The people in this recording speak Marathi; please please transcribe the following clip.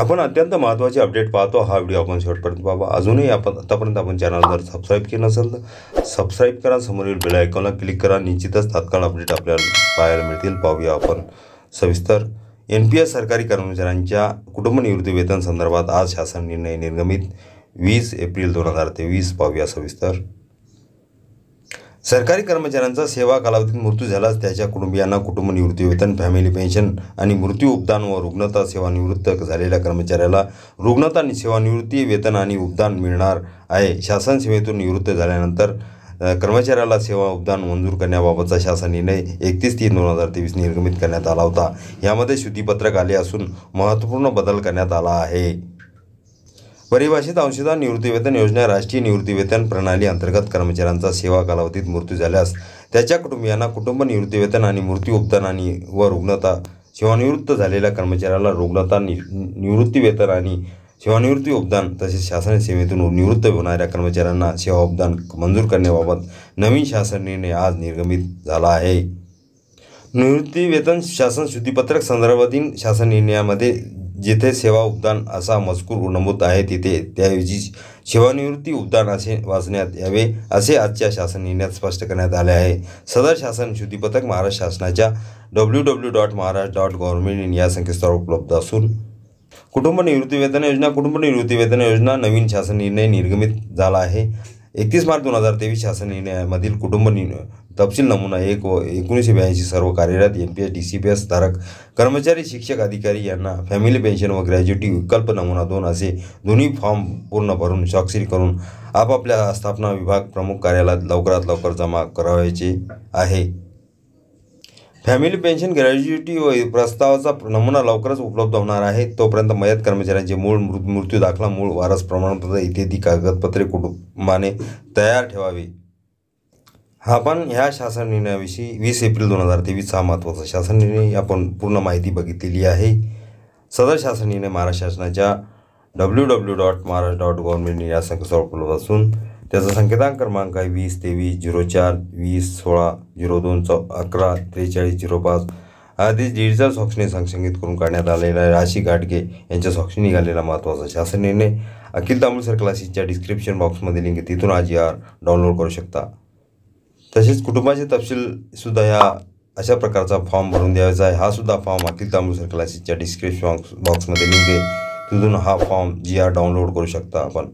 आपण अत्यंत महत्त्वाचे अपडेट पाहतो हा व्हिडिओ आपण शेवटपर्यंत पाहावा अजूनही आपण आतापर्यंत आपण चॅनल जर सबस्क्राईब केलं नसेल तर सबस्क्राईब करा समोरील बेल आयकॉनला क्लिक करा निश्चितच तात्काळ अपडेट आपल्याला पाहायला मिळतील पाहूया आपण सविस्तर एन पी एस सरकारी कर्मचाऱ्यांच्या कुटुंबनिवृत्ती वेतन संदर्भात आज शासन निर्णय निर्गमित वीस एप्रिल दोन हजार तेवीस पाहूया सविस्तर सरकारी कर्मचाऱ्यांचा सेवा कालावधीत मृत्यू झाल्यास त्याच्या कुटुंबियांना कुटुंब निवृत्ती वेतन फॅमिली पेन्शन आणि मृत्यू उपदान व रुग्णता सेवानिवृत्त झालेल्या कर्मचाऱ्याला रुग्णता सेवानिवृत्ती वेतन आणि उपदान मिळणार आहे शासन सेवेतून निवृत्त झाल्यानंतर कर्मचाऱ्याला सेवा उपदान मंजूर करण्याबाबतचा शासन निर्णय एकतीस तीन दोन हजार तेवीस निर्गमित करण्यात आला होता यामध्ये शुद्धीपत्रक आले असून महत्त्वपूर्ण बदल करण्यात आला आहे परिभाषित अंशदान निवृत्तीवेतन योजना राष्ट्रीय निवृत्तीवेतन प्रणाली अंतर्गत कर्मचाऱ्यांचा सेवा कालावधीत मृत्यू झाल्यास त्याच्या कुटुंबियांना कुटुंब निवृत्तीवेतन आणि मृत्यू उपदान आणि व रुग्णता सेवानिवृत्त झालेल्या कर्मचाऱ्याला रुग्णता नि निवृत्तीवेतन आणि सेवानिवृत्ती उपदान तसेच शासन सेवेतून निवृत्त होणाऱ्या कर्मचाऱ्यांना सेवा उपदान मंजूर करण्याबाबत नवीन शासन निर्णय आज निर्गमित झाला आहे निवृत्तीवेतन शासन शुद्धीपत्रक संदर्भातील शासन निर्णयामध्ये जिथे सेवा उपदान असा मजकूर नमूद आहे तिथे त्याऐवजी सेवानिवृत्ती उपदान असे वाचण्यात यावे असे आजच्या शासन निर्णयात स्पष्ट करण्यात आले आहे सदर शासन शुद्धीपथक महाराष्ट्र शासनाच्या W W dot Maharashtra dot government in या संकेतस्थळावर उपलब्ध असून कुटुंब वेतन योजना कुटुंब वेतन योजना नवीन शासन निर्णय निर्गमित झाला आहे एकतीस मार्च दोन हजार तेवीस शासन निर्णयामधील कुटुंब नि तपशील नमुना एक व एकोणीसशे ब्याऐंशी सर्व कार्यरत M P S D C P S धारक कर्मचारी शिक्षक अधिकारी यांना फॅमिली पेन्शन व ग्रॅज्युएटी विकल्प नमुना दोन असे दोन्ही फॉर्म पूर्ण भरून स्वाक्षरी करून आपापल्या स्थापना विभाग प्रमुख कार्यालयात लवकरात लवकर जमा करावायचे आहे फॅमिली पेन्शन ग्रॅज्युएटी व प्रस्तावाचा नमुना लवकरच उपलब्ध होणार आहे तोपर्यंत मयत कर्मचाऱ्यांचे मूळ मृत्यू दाखला मूळ वारस प्रमाणपत्र इत्यादी कागदपत्रे कुटुंबाने तयार ठेवावी हा पण ह्या शासन निर्णयाविषयी वीस एप्रिल दोन हजार तेवीस हा महत्त्वाचा शासन निर्णय आपण पूर्ण माहिती बघितलेली आहे सदर शासन निर्णय महाराष्ट्र शासनाच्या W W dot Maharashtra dot government या संकेतस्थळावर उपलब्ध असून त्याचा संकेतांक क्रमांक आहे वीस तेवीस झिरो चार वीस सोळा झिरो दोन चौ अकरा त्रेचाळीस झिरो पाच आधीच डिजिटल स्वाक्षणी संसंगीत करून काढण्यात आलेला राशी घाटगे यांच्या स्वाक्षी निघालेला महत्त्वाचा शासन निर्णय अखिल तामिळ सरक्लासीच्या डिस्क्रिप्शन बॉक्समध्ये लिंक तिथून आज आर डाउनलोड करू शकता तसेच कुटुंबाचे तपशीलसुद्धा ह्या अशा प्रकारचा फॉर्म भरून द्यायचा आहे हा सुद्धा फॉर्म अखिल सर क्लासेसच्या डिस्क्रिप्शन बॉक्समध्ये लिंक आहे तिथून हा फॉर्म जी आर डाउनलोड करू शकता आपण